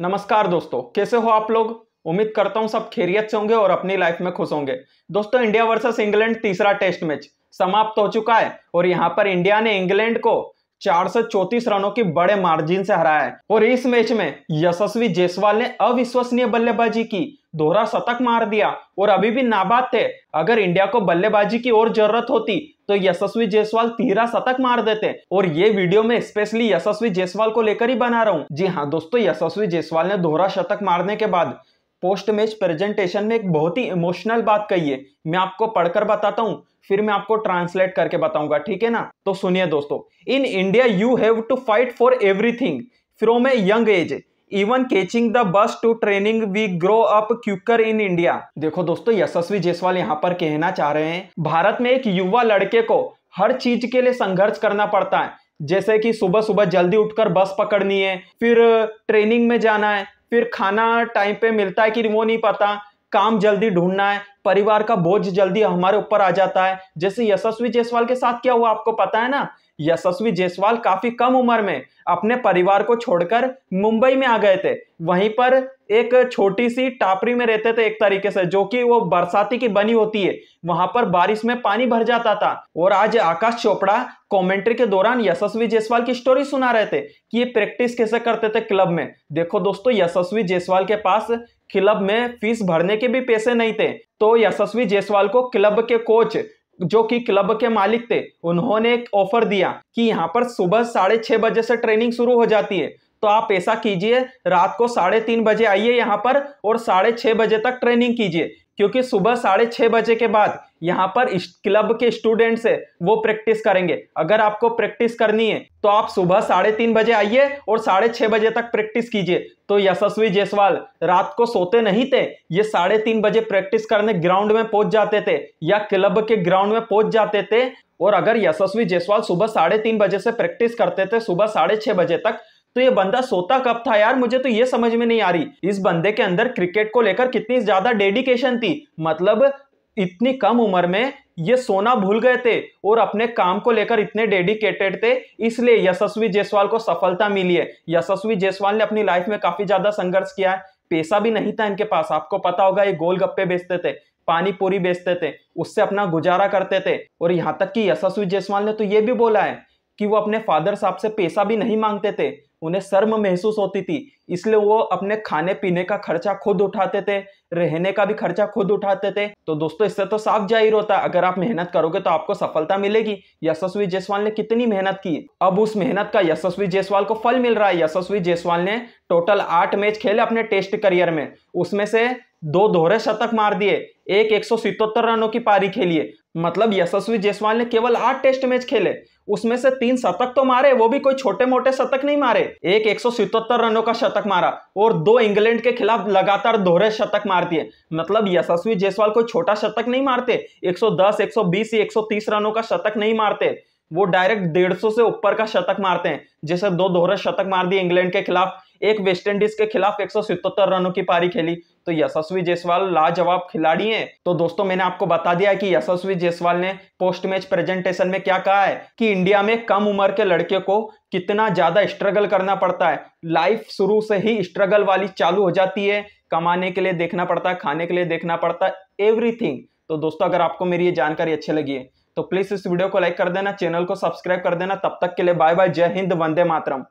नमस्कार दोस्तों कैसे हो आप लोग उम्मीद करता हूं सब खैरियत से होंगे और अपनी लाइफ में खुश होंगे दोस्तों इंडिया वर्सेस इंग्लैंड तीसरा टेस्ट मैच समाप्त हो चुका है और यहां पर इंडिया ने इंग्लैंड को चार रनों की बड़े मार्जिन से हराया है और इस मैच में यशस्वी जयसवाल ने अविश्वसनीय बल्लेबाजी की दोहरा शतक मार दिया और अभी भी नाबाद थे अगर इंडिया को बल्लेबाजी की और जरूरत होती तो यशस्वी जयसवाल तीरा शतक मार देते और ये वीडियो में स्पेशली यशस्वी जयसवाल को लेकर ही बना रहा हूँ जी हाँ दोस्तों यशस्वी जयसवाल ने दोहरा शतक मारने के बाद पोस्ट मैच प्रेजेंटेशन में एक बहुत ही इमोशनल बात कही है मैं आपको पढ़कर बताता हूँ फिर मैं आपको ट्रांसलेट करके बताऊंगा ठीक है ना तो सुनिए दोस्तों in India you have to fight for everything from a young age even catching the bus to training we grow up क्यूकर इन इंडिया देखो दोस्तों यशस्वी जयसवाल यहाँ पर कहना चाह रहे हैं भारत में एक युवा लड़के को हर चीज के लिए संघर्ष करना पड़ता है जैसे कि सुबह सुबह जल्दी उठकर बस पकड़नी है फिर ट्रेनिंग में जाना है फिर खाना टाइम पे मिलता है कि वो नहीं पता काम जल्दी ढूंढना है परिवार का बोझ जल्दी हमारे ऊपर आ जाता है जैसे यशस्वी जयसवाल के साथ क्या हुआ आपको पता है ना यशस्वी जयसवाल काफी कम उम्र में अपने परिवार को छोड़कर मुंबई में आ गए थे वहीं पर एक छोटी सी टापरी में रहते थे एक तरीके से जो कि वो बरसाती की बनी होती है वहां पर बारिश में पानी भर जाता था और आज आकाश चोपड़ा कमेंट्री के दौरान यशस्वी जयसवाल की स्टोरी सुना रहे थे कि ये प्रैक्टिस कैसे करते थे क्लब में देखो दोस्तों यशस्वी जयसवाल के पास क्लब में फीस भरने के भी पैसे नहीं थे तो यशस्वी जयसवाल को क्लब के कोच जो कि क्लब के मालिक थे उन्होंने एक ऑफर दिया कि यहाँ पर सुबह साढ़े छः बजे से ट्रेनिंग शुरू हो जाती है तो आप ऐसा कीजिए रात को साढ़े तीन बजे आइए यहाँ पर और साढ़े छः बजे तक ट्रेनिंग कीजिए क्योंकि सुबह साढ़े छः बजे के बाद यहाँ पर क्लब के स्टूडेंट्स है वो प्रैक्टिस करेंगे अगर आपको प्रैक्टिस करनी है तो आप सुबह साढ़े तीन बजे आइए और साढ़े छः बजे तक प्रैक्टिस कीजिए तो यशस्वी जयसवाल रात को सोते नहीं थे ये साढ़े तीन बजे प्रैक्टिस करने ग्राउंड में पहुंच जाते थे या क्लब के ग्राउंड में पहुंच जाते थे और अगर यशस्वी जयसवाल सुबह साढ़े तीन बजे से प्रैक्टिस करते थे सुबह साढ़े छह बजे तक तो ये बंदा सोता कब था यार मुझे तो ये समझ में नहीं आ रही इस बंदे के अंदर क्रिकेट को लेकर कितनी ज्यादा डेडिकेशन थी मतलब इतनी कम उम्र में ये सोना भूल गए थे और अपने काम को लेकर इतने डेडिकेटेड थे इसलिए यशस्वी जयसवाल को सफलता मिली है यशस्वी जयसवाल ने अपनी लाइफ में काफी ज्यादा संघर्ष किया है पैसा भी नहीं था इनके पास आपको पता होगा ये गोल गप्पे बेचते थे पानी पूरी बेचते थे उससे अपना गुजारा करते थे और यहाँ तक कि यशस्वी जयसवाल ने तो ये भी बोला है कि वो अपने फादर साहब से पैसा भी नहीं मांगते थे उन्हें शर्म महसूस होती थी इसलिए वो अपने खाने पीने का खर्चा खुद उठाते थे रहने का भी खर्चा खुद उठाते थे तो दोस्तों इससे तो साफ जाहिर होता है अगर आप मेहनत करोगे तो आपको सफलता मिलेगी यशस्वी जयसवाल ने कितनी मेहनत की अब उस मेहनत का यशस्वी जयसवाल को फल मिल रहा है यशस्वी जयसवाल ने टोटल आठ मैच खेले अपने टेस्ट करियर में उसमें से दो दोहरे शतक मार दिए एक एक रनों की पारी खेली मतलब यशस्वी जयसवाल ने केवल आठ टेस्ट मैच खेले उसमें से तीन शतक तो मारे वो भी कोई छोटे मोटे शतक नहीं मारे एक एक रनों का शतक मारा और दो इंग्लैंड के खिलाफ लगातार दोहरे शतक मार दिए मतलब यशस्वी जयसवाल कोई छोटा शतक नहीं मारते 110, 120 सौ 130 रनों का शतक नहीं मारते वो डायरेक्ट 150 से ऊपर का शतक मारते हैं जैसे दो दोहरे शतक मार दिए इंग्लैंड के खिलाफ एक वेस्ट इंडीज के खिलाफ एक रनों की पारी खेली तो यशस्वी जयसवाल लाजवाब खिलाड़ी हैं तो दोस्तों मैंने आपको बता दिया कि यशस्वी जयसवाल ने पोस्ट मैच प्रेजेंटेशन में क्या कहा है कि इंडिया में कम उम्र के लड़के को कितना ज्यादा स्ट्रगल करना पड़ता है लाइफ शुरू से ही स्ट्रगल वाली चालू हो जाती है कमाने के लिए देखना पड़ता है खाने के लिए देखना पड़ता है एवरीथिंग तो दोस्तों अगर आपको मेरी ये जानकारी अच्छी लगी है तो प्लीज इस वीडियो को लाइक कर देना चैनल को सब्सक्राइब कर देना तब तक के लिए बाय बाय जय हिंद वंदे मातरम